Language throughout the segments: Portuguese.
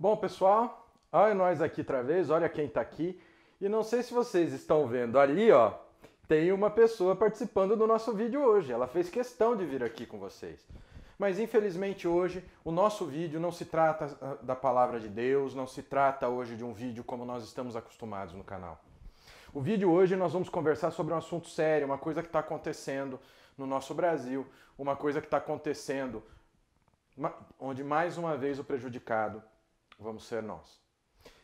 Bom, pessoal, olha nós aqui outra vez, olha quem está aqui. E não sei se vocês estão vendo ali, ó, tem uma pessoa participando do nosso vídeo hoje. Ela fez questão de vir aqui com vocês. Mas infelizmente hoje o nosso vídeo não se trata ah, da palavra de Deus, não se trata hoje de um vídeo como nós estamos acostumados no canal. O vídeo hoje nós vamos conversar sobre um assunto sério, uma coisa que está acontecendo no nosso Brasil, uma coisa que está acontecendo onde mais uma vez o prejudicado Vamos ser nós.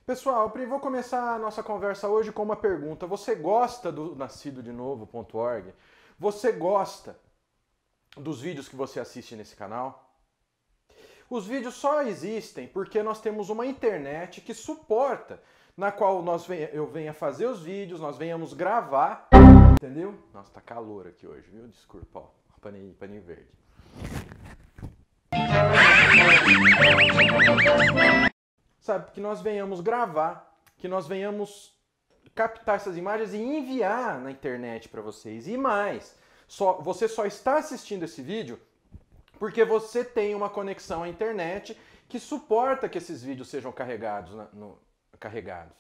Pessoal, vou começar a nossa conversa hoje com uma pergunta. Você gosta do nascido de novo.org? Você gosta dos vídeos que você assiste nesse canal? Os vídeos só existem porque nós temos uma internet que suporta, na qual nós venha, eu venha fazer os vídeos, nós venhamos gravar, entendeu? Nossa, tá calor aqui hoje, viu? Desculpa, ó, paninho, paninho verde. sabe? Que nós venhamos gravar, que nós venhamos captar essas imagens e enviar na internet para vocês. E mais, só, você só está assistindo esse vídeo porque você tem uma conexão à internet que suporta que esses vídeos sejam carregados, na, no, carregados.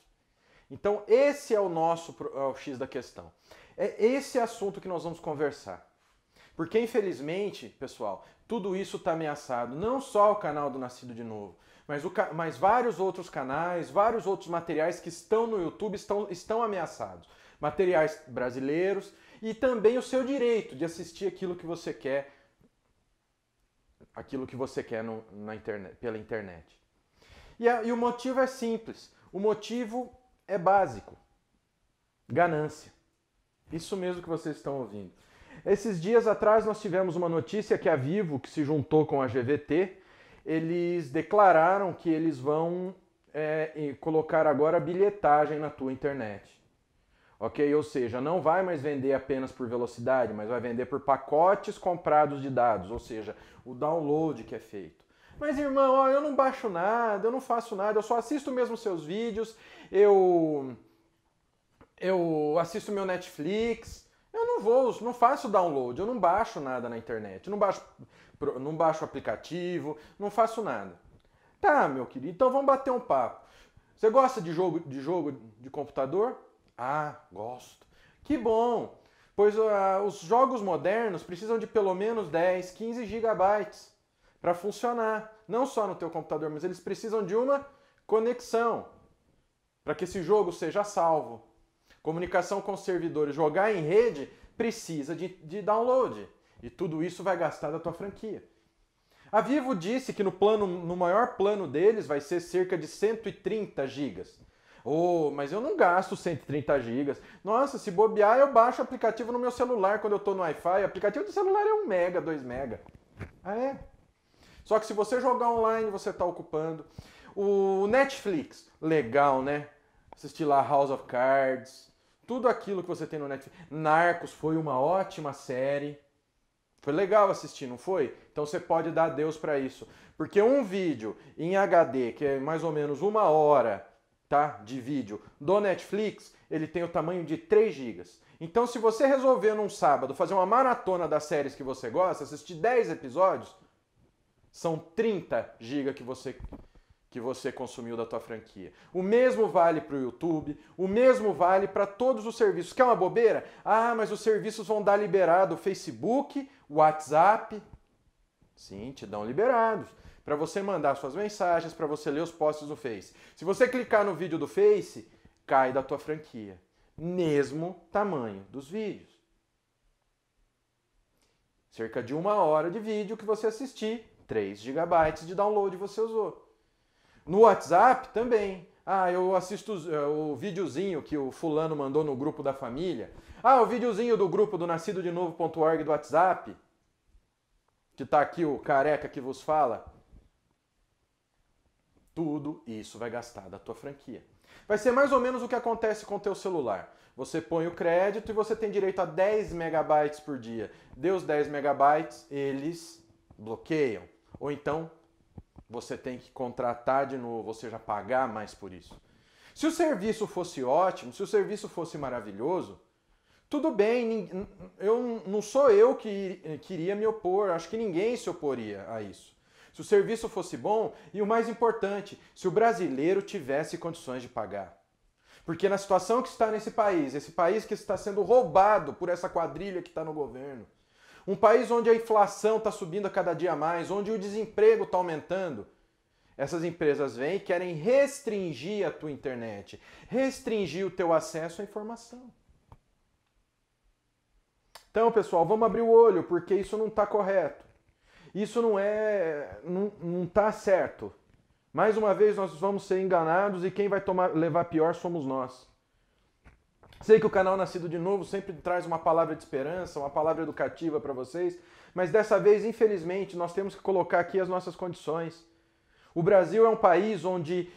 Então, esse é o nosso é o X da questão. É esse assunto que nós vamos conversar. Porque, infelizmente, pessoal, tudo isso está ameaçado. Não só o canal do Nascido de Novo, mas, o, mas vários outros canais, vários outros materiais que estão no YouTube estão, estão ameaçados. Materiais brasileiros e também o seu direito de assistir aquilo que você quer, aquilo que você quer no, na internet, pela internet. E, a, e o motivo é simples. O motivo é básico. Ganância. Isso mesmo que vocês estão ouvindo. Esses dias atrás nós tivemos uma notícia que a Vivo, que se juntou com a GVT, eles declararam que eles vão é, colocar agora bilhetagem na tua internet. Ok? Ou seja, não vai mais vender apenas por velocidade, mas vai vender por pacotes comprados de dados, ou seja, o download que é feito. Mas irmão, ó, eu não baixo nada, eu não faço nada, eu só assisto mesmo seus vídeos, eu eu assisto meu Netflix, não vou, não faço download, eu não baixo nada na internet, não baixo, não baixo aplicativo, não faço nada. Tá, meu querido, então vamos bater um papo. Você gosta de jogo de jogo de computador? Ah, gosto. Que bom! Pois ah, os jogos modernos precisam de pelo menos 10, 15 gigabytes para funcionar. Não só no teu computador, mas eles precisam de uma conexão para que esse jogo seja salvo. Comunicação com servidores, jogar em rede precisa de, de download. E tudo isso vai gastar da tua franquia. A Vivo disse que no plano, no maior plano deles vai ser cerca de 130 gigas. Oh, mas eu não gasto 130 gigas. Nossa, se bobear, eu baixo o aplicativo no meu celular quando eu estou no Wi-Fi. O aplicativo do celular é 1 mega, 2 mega. Ah, é? Só que se você jogar online, você está ocupando. O Netflix, legal, né? Assistir lá House of Cards, tudo aquilo que você tem no Netflix. Narcos foi uma ótima série. Foi legal assistir, não foi? Então você pode dar adeus para isso. Porque um vídeo em HD, que é mais ou menos uma hora tá, de vídeo, do Netflix, ele tem o tamanho de 3 GB. Então se você resolver num sábado fazer uma maratona das séries que você gosta, assistir 10 episódios, são 30 GB que você que você consumiu da tua franquia. O mesmo vale para o YouTube, o mesmo vale para todos os serviços. Quer uma bobeira? Ah, mas os serviços vão dar liberado Facebook, WhatsApp. Sim, te dão liberados. Para você mandar suas mensagens, para você ler os posts do Face. Se você clicar no vídeo do Face, cai da tua franquia. Mesmo tamanho dos vídeos. Cerca de uma hora de vídeo que você assistir, 3 GB de download você usou. No WhatsApp também. Ah, eu assisto eh, o videozinho que o fulano mandou no grupo da família. Ah, o videozinho do grupo do nascido de novo.org do WhatsApp. Que tá aqui o careca que vos fala. Tudo isso vai gastar da tua franquia. Vai ser mais ou menos o que acontece com o teu celular. Você põe o crédito e você tem direito a 10 megabytes por dia. Deu os 10 megabytes, eles bloqueiam. Ou então você tem que contratar de novo, ou seja, pagar mais por isso. Se o serviço fosse ótimo, se o serviço fosse maravilhoso, tudo bem, eu, não sou eu que queria me opor, acho que ninguém se oporia a isso. Se o serviço fosse bom, e o mais importante, se o brasileiro tivesse condições de pagar. Porque na situação que está nesse país, esse país que está sendo roubado por essa quadrilha que está no governo, um país onde a inflação está subindo a cada dia mais, onde o desemprego está aumentando. Essas empresas vêm e querem restringir a tua internet, restringir o teu acesso à informação. Então, pessoal, vamos abrir o olho, porque isso não está correto. Isso não é. não está certo. Mais uma vez, nós vamos ser enganados e quem vai tomar, levar pior somos nós. Sei que o canal Nascido de Novo sempre traz uma palavra de esperança, uma palavra educativa para vocês, mas dessa vez, infelizmente, nós temos que colocar aqui as nossas condições. O Brasil é um país onde,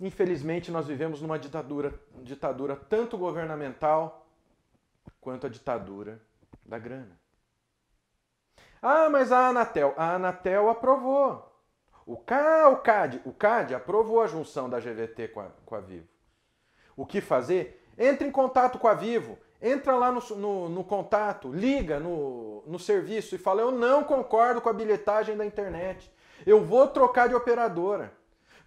infelizmente, nós vivemos numa ditadura, ditadura tanto governamental quanto a ditadura da grana. Ah, mas a Anatel, a Anatel aprovou. O CA, o CAD, o CAD aprovou a junção da GVT com a, com a Vivo o que fazer, entre em contato com a Vivo. Entra lá no, no, no contato, liga no, no serviço e fala: Eu não concordo com a bilhetagem da internet. Eu vou trocar de operadora.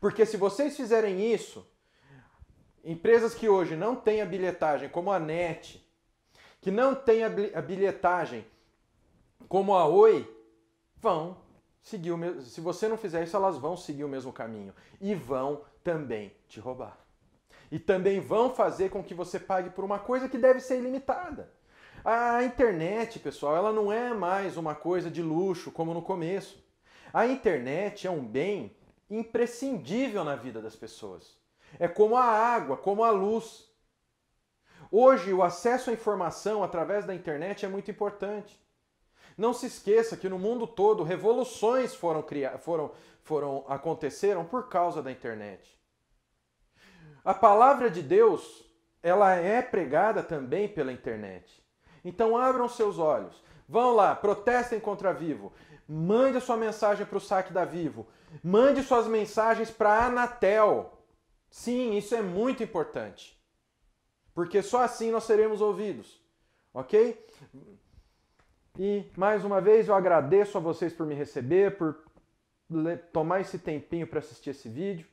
Porque se vocês fizerem isso, empresas que hoje não têm a bilhetagem, como a NET, que não têm a bilhetagem, como a Oi, vão seguir o mesmo. Se você não fizer isso, elas vão seguir o mesmo caminho e vão também te roubar e também vão fazer com que você pague por uma coisa que deve ser ilimitada. A internet, pessoal, ela não é mais uma coisa de luxo como no começo. A internet é um bem imprescindível na vida das pessoas. É como a água, como a luz. Hoje, o acesso à informação através da internet é muito importante. Não se esqueça que no mundo todo revoluções foram, foram, foram aconteceram por causa da internet. A palavra de Deus, ela é pregada também pela internet. Então abram seus olhos. Vão lá, protestem contra a Vivo. Mande a sua mensagem para o saque da Vivo. Mande suas mensagens para a Anatel. Sim, isso é muito importante. Porque só assim nós seremos ouvidos. Ok? E mais uma vez eu agradeço a vocês por me receber, por tomar esse tempinho para assistir esse vídeo.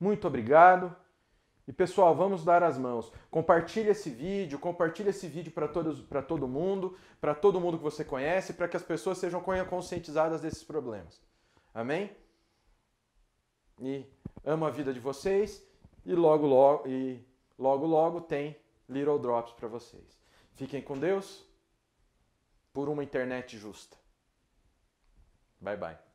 Muito obrigado. E pessoal, vamos dar as mãos. Compartilhe esse vídeo, compartilhe esse vídeo para todos, para todo mundo, para todo mundo que você conhece, para que as pessoas sejam conscientizadas desses problemas. Amém? E amo a vida de vocês e logo logo e logo logo tem Little Drops para vocês. Fiquem com Deus por uma internet justa. Bye bye.